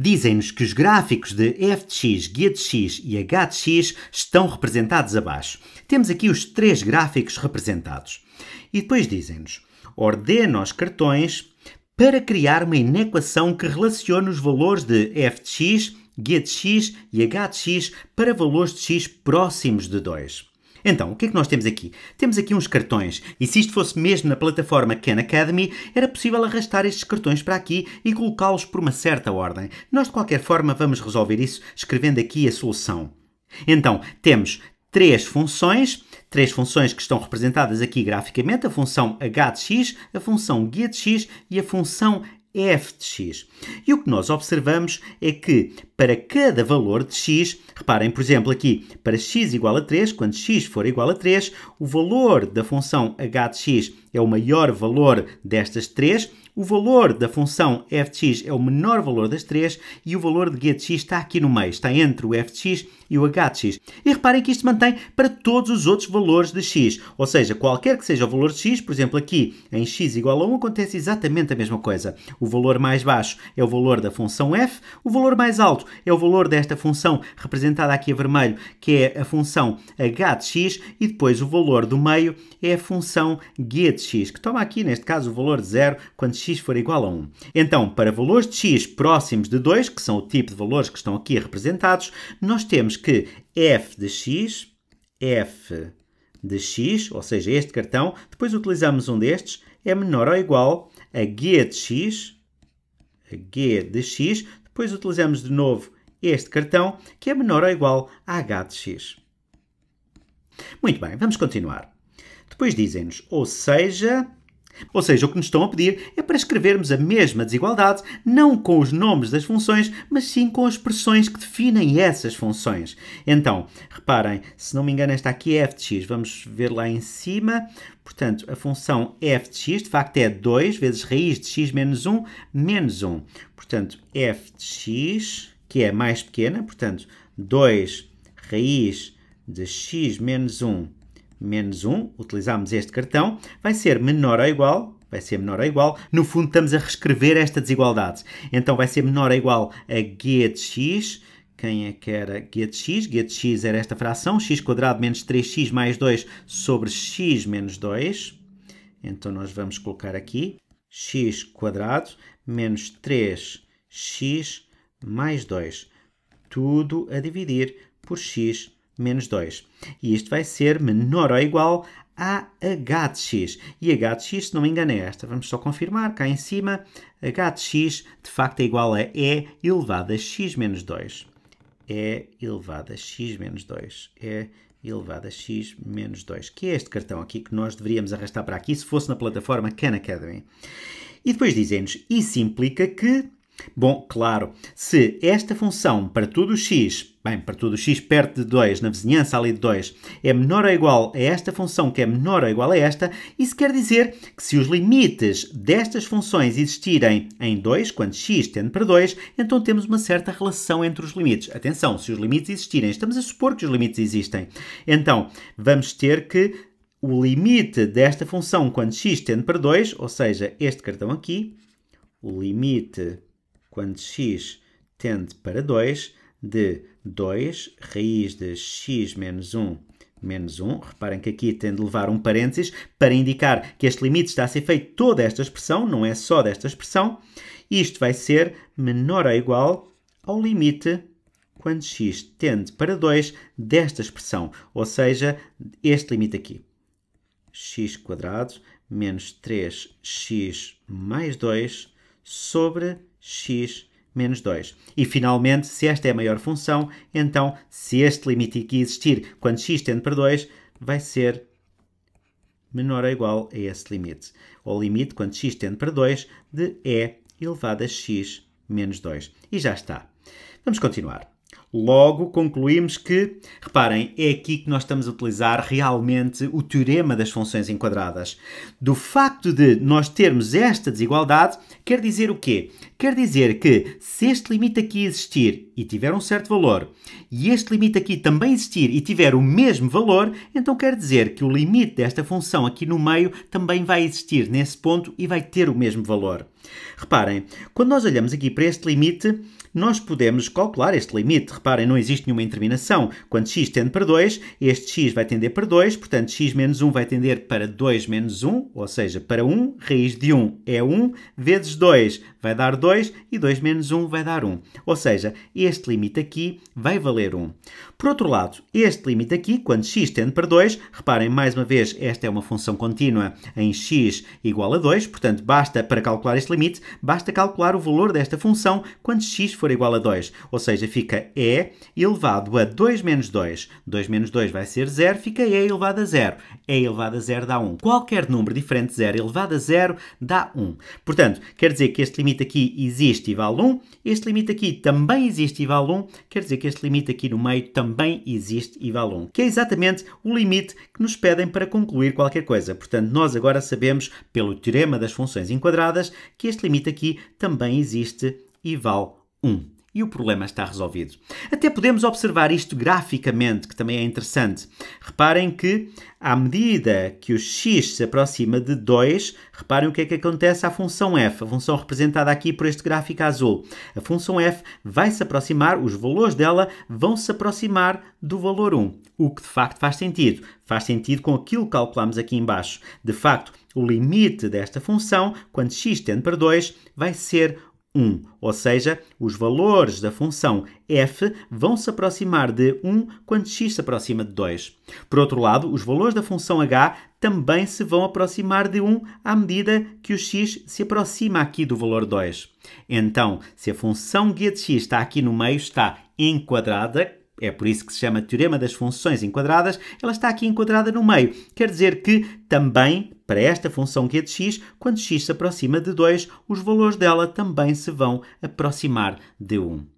dizem-nos que os gráficos de f de x, g de x e h de x estão representados abaixo. Temos aqui os três gráficos representados. E depois dizem-nos, ordena os cartões para criar uma inequação que relacione os valores de f de x, g de x e h de x para valores de x próximos de 2. Então, o que é que nós temos aqui? Temos aqui uns cartões, e se isto fosse mesmo na plataforma Khan Academy, era possível arrastar estes cartões para aqui e colocá-los por uma certa ordem. Nós, de qualquer forma, vamos resolver isso escrevendo aqui a solução. Então, temos três funções, três funções que estão representadas aqui graficamente, a função h de x, a função guia de x e a função f de x. E o que nós observamos é que para cada valor de x. Reparem, por exemplo, aqui, para x igual a 3, quando x for igual a 3, o valor da função h de x é o maior valor destas três, o valor da função f de x é o menor valor das três e o valor de g de x está aqui no meio, está entre o f de x e o h de x. E reparem que isto mantém para todos os outros valores de x, ou seja, qualquer que seja o valor de x, por exemplo aqui em x igual a 1 acontece exatamente a mesma coisa. O valor mais baixo é o valor da função f, o valor mais alto é o valor desta função representada aqui a vermelho, que é a função h de x, e depois o valor do meio é a função g de x, que toma aqui, neste caso, o valor de 0 quando x for igual a 1. Então, para valores de x próximos de 2, que são o tipo de valores que estão aqui representados, nós temos que f de x, f de x, ou seja, este cartão, depois utilizamos um destes, é menor ou igual a g de x, a g de x, depois utilizamos de novo este cartão, que é menor ou igual a H de X. Muito bem, vamos continuar. Depois dizem-nos, ou seja, ou seja, o que nos estão a pedir é para escrevermos a mesma desigualdade, não com os nomes das funções, mas sim com as expressões que definem essas funções. Então, reparem, se não me engano, esta aqui é f de x. Vamos ver lá em cima. Portanto, a função f de x, de facto, é 2 vezes raiz de x menos 1, menos 1. Portanto, f de x, que é mais pequena, portanto, 2 raiz de x menos 1 menos 1, utilizamos este cartão, vai ser menor ou igual, vai ser menor ou igual, no fundo estamos a reescrever esta desigualdade. Então vai ser menor ou igual a g de x, quem é que era g g de x? de x era esta fração, x menos 3x mais 2 sobre x menos 2. Então nós vamos colocar aqui x menos 3x mais 2, tudo a dividir por x menos 2. E isto vai ser menor ou igual a h de x. E h de x, se não me engano, é esta. Vamos só confirmar cá em cima. h de x, de facto, é igual a e elevado a x menos 2. e elevado a x menos 2. e elevado a x menos 2, que é este cartão aqui que nós deveríamos arrastar para aqui se fosse na plataforma Khan Academy. E depois dizem-nos, isso implica que Bom, claro, se esta função para todo o x, bem, para todo o x perto de 2, na vizinhança ali de 2, é menor ou igual a esta função que é menor ou igual a esta, isso quer dizer que se os limites destas funções existirem em 2, quando x tende para 2, então temos uma certa relação entre os limites. Atenção, se os limites existirem, estamos a supor que os limites existem. Então, vamos ter que o limite desta função quando x tende para 2, ou seja, este cartão aqui, o limite quando x tende para 2, de 2 raiz de x menos 1 menos 1. Reparem que aqui tem de levar um parênteses para indicar que este limite está a ser feito toda esta expressão, não é só desta expressão. Isto vai ser menor ou igual ao limite quando x tende para 2 desta expressão, ou seja, este limite aqui. x menos 3x mais 2 sobre x menos 2. E finalmente, se esta é a maior função, então se este limite que existir quando x tende para 2, vai ser menor ou igual a esse limite. O limite, quando x tende para 2, de e elevado a x menos 2. E já está. Vamos continuar. Logo, concluímos que, reparem, é aqui que nós estamos a utilizar realmente o teorema das funções enquadradas. Do facto de nós termos esta desigualdade, quer dizer o quê? Quer dizer que se este limite aqui existir e tiver um certo valor, e este limite aqui também existir e tiver o mesmo valor, então quer dizer que o limite desta função aqui no meio também vai existir nesse ponto e vai ter o mesmo valor. Reparem, quando nós olhamos aqui para este limite, nós podemos calcular este limite. Reparem, não existe nenhuma interminação. Quando x tende para 2, este x vai tender para 2, portanto x menos 1 vai tender para 2 menos 1, ou seja, para 1, raiz de 1 é 1, vezes 2 vai dar 2 e 2 menos 1 vai dar 1. Ou seja, este limite aqui vai valer 1. Por outro lado, este limite aqui, quando x tende para 2, reparem mais uma vez, esta é uma função contínua em x igual a 2, portanto basta, para calcular este limite, basta calcular o valor desta função quando x for fator igual a 2, ou seja, fica E elevado a 2 menos 2. 2 menos 2 vai ser 0, fica E elevado a 0. E elevado a 0 dá 1. Qualquer número diferente de 0 elevado a 0 dá 1. Portanto, quer dizer que este limite aqui existe e vale 1, este limite aqui também existe e vale 1, quer dizer que este limite aqui no meio também existe e vale 1, que é exatamente o limite que nos pedem para concluir qualquer coisa. Portanto, nós agora sabemos, pelo teorema das funções enquadradas, que este limite aqui também existe e vale 1. E o problema está resolvido. Até podemos observar isto graficamente, que também é interessante. Reparem que, à medida que o x se aproxima de 2, reparem o que é que acontece à função f, a função representada aqui por este gráfico azul. A função f vai se aproximar, os valores dela vão se aproximar do valor 1, o que de facto faz sentido. Faz sentido com aquilo que calculamos aqui embaixo. De facto, o limite desta função, quando x tende para 2, vai ser 1, ou seja, os valores da função f vão se aproximar de 1 quando x se aproxima de 2. Por outro lado, os valores da função h também se vão aproximar de 1 à medida que o x se aproxima aqui do valor 2. Então, se a função guia de x está aqui no meio, está enquadrada é por isso que se chama Teorema das Funções Enquadradas, ela está aqui enquadrada no meio. Quer dizer que também, para esta função que é de x, quando x se aproxima de 2, os valores dela também se vão aproximar de 1.